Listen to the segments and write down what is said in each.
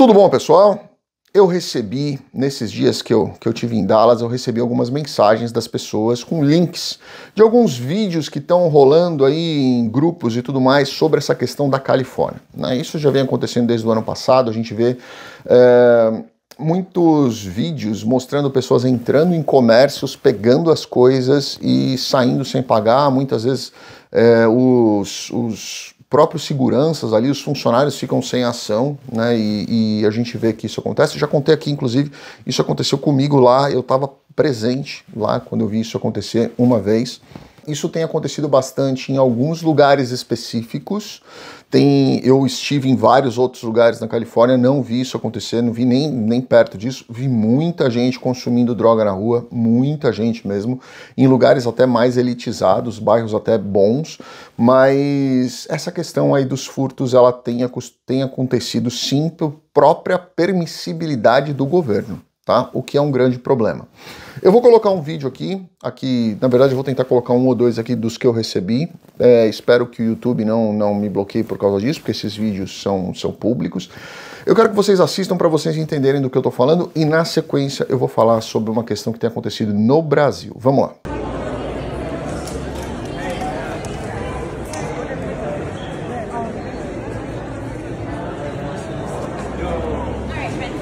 Tudo bom, pessoal? Eu recebi, nesses dias que eu, que eu tive em Dallas, eu recebi algumas mensagens das pessoas com links de alguns vídeos que estão rolando aí em grupos e tudo mais sobre essa questão da Califórnia. Né? Isso já vem acontecendo desde o ano passado, a gente vê. É muitos vídeos mostrando pessoas entrando em comércios, pegando as coisas e saindo sem pagar. Muitas vezes é, os, os próprios seguranças ali, os funcionários ficam sem ação, né? E, e, a gente vê que isso acontece. Já contei aqui, inclusive, isso aconteceu comigo lá, eu estava presente lá quando eu vi isso acontecer uma vez. Isso tem acontecido bastante em alguns lugares específicos. Tem, eu estive em vários outros lugares na Califórnia, não vi isso acontecer, não vi nem, nem perto disso. Vi muita gente consumindo droga na rua, muita gente mesmo, em lugares até mais elitizados, bairros até bons, mas essa questão aí dos furtos, ela tem, tem acontecido sim por própria permissibilidade do governo tá? O que é um grande problema. Eu vou colocar um vídeo aqui, aqui, na verdade eu vou tentar colocar um ou dois aqui dos que eu recebi. É, espero que o YouTube não, não me bloqueie por causa disso, porque esses vídeos são, são públicos. Eu quero que vocês assistam para vocês entenderem do que eu estou falando e na sequência eu vou falar sobre uma questão que tem acontecido no Brasil. Vamos lá.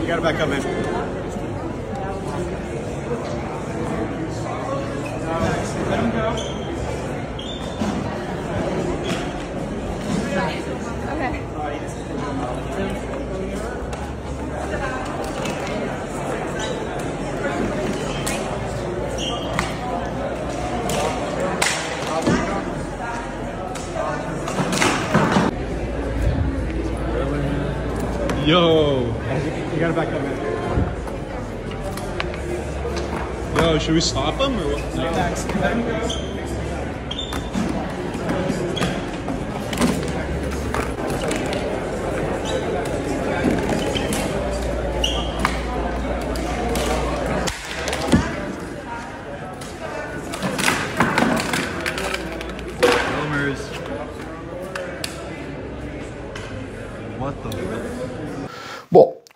You gotta back up, man. Yo. You gotta back up, man. Yo, should we stop him or what? No.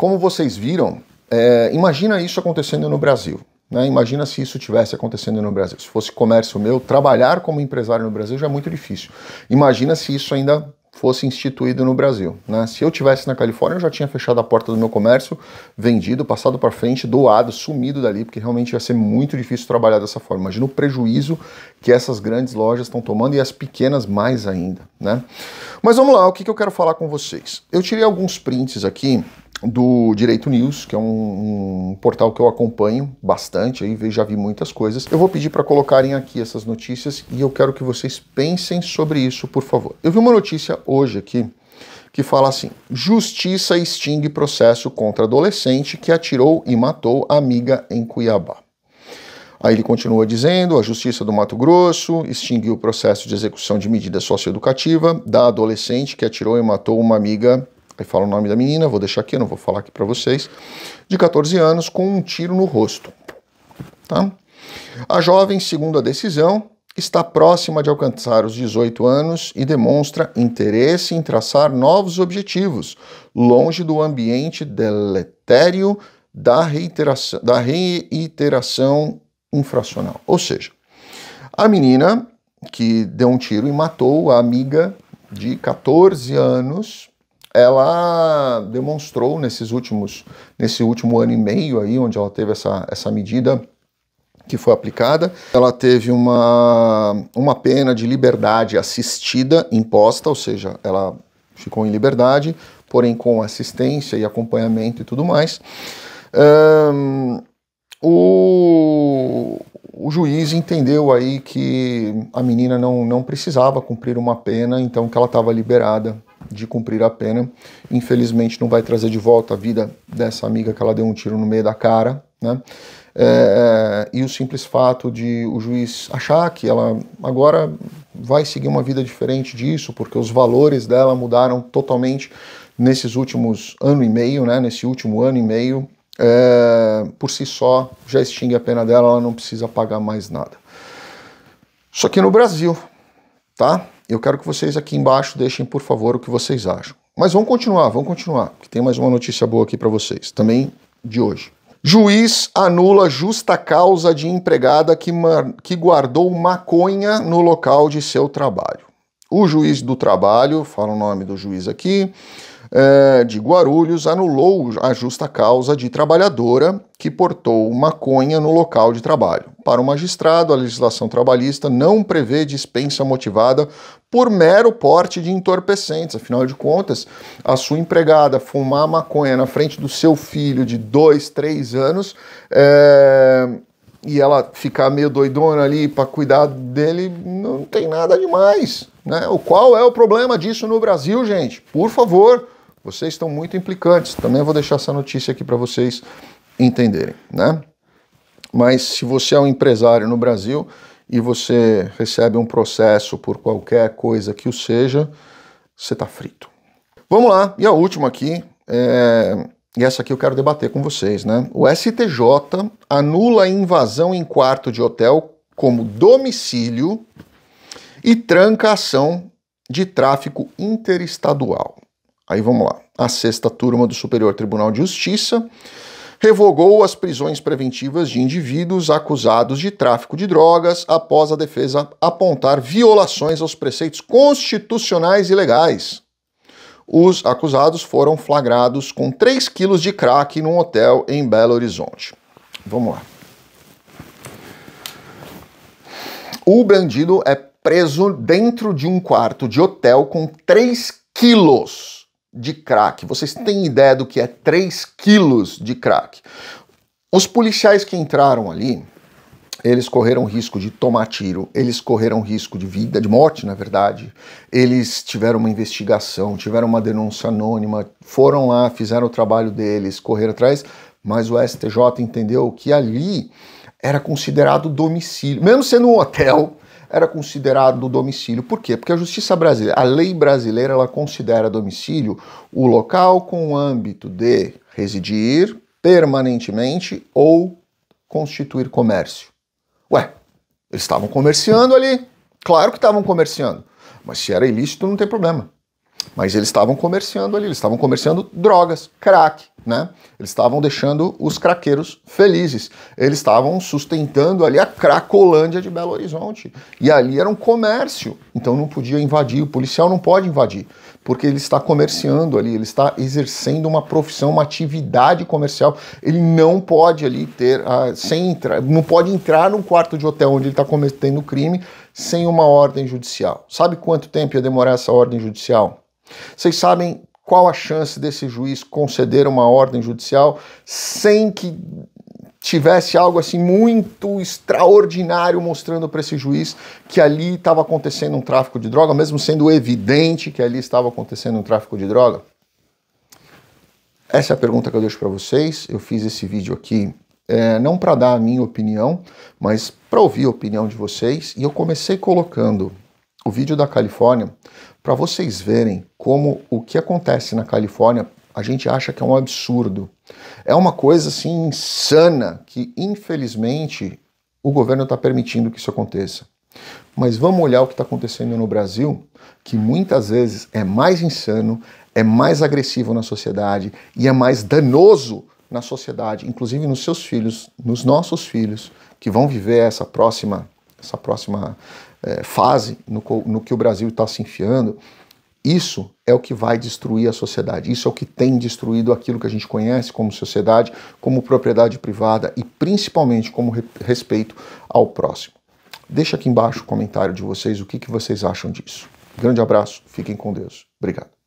Como vocês viram, é, imagina isso acontecendo no Brasil. Né? Imagina se isso tivesse acontecendo no Brasil. Se fosse comércio meu, trabalhar como empresário no Brasil já é muito difícil. Imagina se isso ainda fosse instituído no Brasil. Né? Se eu tivesse na Califórnia, eu já tinha fechado a porta do meu comércio, vendido, passado para frente, doado, sumido dali, porque realmente ia ser muito difícil trabalhar dessa forma. Imagina o prejuízo que essas grandes lojas estão tomando e as pequenas mais ainda. Né? Mas vamos lá, o que, que eu quero falar com vocês? Eu tirei alguns prints aqui do Direito News, que é um, um portal que eu acompanho bastante, aí já vi muitas coisas. Eu vou pedir para colocarem aqui essas notícias e eu quero que vocês pensem sobre isso, por favor. Eu vi uma notícia hoje aqui que fala assim: Justiça extingue processo contra adolescente que atirou e matou amiga em Cuiabá. Aí ele continua dizendo: a Justiça do Mato Grosso extinguiu o processo de execução de medida socioeducativa da adolescente que atirou e matou uma amiga Aí fala o nome da menina, vou deixar aqui, não vou falar aqui para vocês. De 14 anos, com um tiro no rosto. Tá? A jovem, segundo a decisão, está próxima de alcançar os 18 anos e demonstra interesse em traçar novos objetivos, longe do ambiente deletério da reiteração, da reiteração infracional. Ou seja, a menina que deu um tiro e matou a amiga de 14 anos ela demonstrou nesses últimos, nesse último ano e meio aí, onde ela teve essa, essa medida que foi aplicada, ela teve uma, uma pena de liberdade assistida imposta, ou seja, ela ficou em liberdade, porém com assistência e acompanhamento e tudo mais. Um, o, o juiz entendeu aí que a menina não, não precisava cumprir uma pena, então que ela estava liberada de cumprir a pena. Infelizmente, não vai trazer de volta a vida dessa amiga que ela deu um tiro no meio da cara, né? É, é, e o simples fato de o juiz achar que ela agora vai seguir uma vida diferente disso, porque os valores dela mudaram totalmente nesses últimos ano e meio, né? Nesse último ano e meio, é, por si só já extingue a pena dela, ela não precisa pagar mais nada. Só que no Brasil, tá? eu quero que vocês aqui embaixo deixem, por favor, o que vocês acham. Mas vamos continuar, vamos continuar, que tem mais uma notícia boa aqui para vocês, também de hoje. Juiz anula justa causa de empregada que, que guardou maconha no local de seu trabalho. O juiz do trabalho, fala o nome do juiz aqui, é, de Guarulhos, anulou a justa causa de trabalhadora que portou maconha no local de trabalho. Para o magistrado, a legislação trabalhista não prevê dispensa motivada por mero porte de entorpecentes. Afinal de contas, a sua empregada fumar maconha na frente do seu filho de dois, três anos. É e ela ficar meio doidona ali para cuidar dele, não tem nada demais. Né? O qual é o problema disso no Brasil, gente? Por favor, vocês estão muito implicantes. Também vou deixar essa notícia aqui para vocês entenderem, né? Mas se você é um empresário no Brasil e você recebe um processo por qualquer coisa que o seja, você está frito. Vamos lá, e a última aqui é e essa aqui eu quero debater com vocês, né? O STJ anula a invasão em quarto de hotel como domicílio e tranca a ação de tráfico interestadual. Aí vamos lá. A sexta turma do Superior Tribunal de Justiça revogou as prisões preventivas de indivíduos acusados de tráfico de drogas após a defesa apontar violações aos preceitos constitucionais e legais os acusados foram flagrados com 3 quilos de crack num hotel em Belo Horizonte. Vamos lá. O bandido é preso dentro de um quarto de hotel com 3 quilos de crack. Vocês têm ideia do que é 3 quilos de crack? Os policiais que entraram ali eles correram risco de tomar tiro, eles correram risco de vida, de morte, na verdade. Eles tiveram uma investigação, tiveram uma denúncia anônima, foram lá, fizeram o trabalho deles, correram atrás, mas o STJ entendeu que ali era considerado domicílio, mesmo sendo um hotel, era considerado domicílio. Por quê? Porque a justiça brasileira, a lei brasileira, ela considera domicílio o local com o âmbito de residir permanentemente ou constituir comércio. Ué, eles estavam comerciando ali. Claro que estavam comerciando. Mas se era ilícito, não tem problema. Mas eles estavam comerciando ali, eles estavam comerciando drogas, crack, né? Eles estavam deixando os craqueiros felizes. Eles estavam sustentando ali a cracolândia de Belo Horizonte. E ali era um comércio, então não podia invadir, o policial não pode invadir porque ele está comerciando ali, ele está exercendo uma profissão, uma atividade comercial. Ele não pode ali ter, uh, sem entrar, não pode entrar num quarto de hotel onde ele está cometendo crime sem uma ordem judicial. Sabe quanto tempo ia demorar essa ordem judicial? Vocês sabem qual a chance desse juiz conceder uma ordem judicial sem que tivesse algo assim muito extraordinário mostrando para esse juiz que ali estava acontecendo um tráfico de droga, mesmo sendo evidente que ali estava acontecendo um tráfico de droga? Essa é a pergunta que eu deixo para vocês. Eu fiz esse vídeo aqui é, não para dar a minha opinião, mas para ouvir a opinião de vocês. E eu comecei colocando o vídeo da Califórnia para vocês verem como o que acontece na Califórnia a gente acha que é um absurdo é uma coisa assim insana que, infelizmente, o governo está permitindo que isso aconteça. Mas vamos olhar o que está acontecendo no Brasil, que muitas vezes é mais insano, é mais agressivo na sociedade e é mais danoso na sociedade, inclusive nos seus filhos, nos nossos filhos, que vão viver essa próxima, essa próxima é, fase no, no que o Brasil está se enfiando isso é o que vai destruir a sociedade. Isso é o que tem destruído aquilo que a gente conhece como sociedade, como propriedade privada e principalmente como re respeito ao próximo. Deixa aqui embaixo o comentário de vocês, o que, que vocês acham disso. Grande abraço, fiquem com Deus. Obrigado.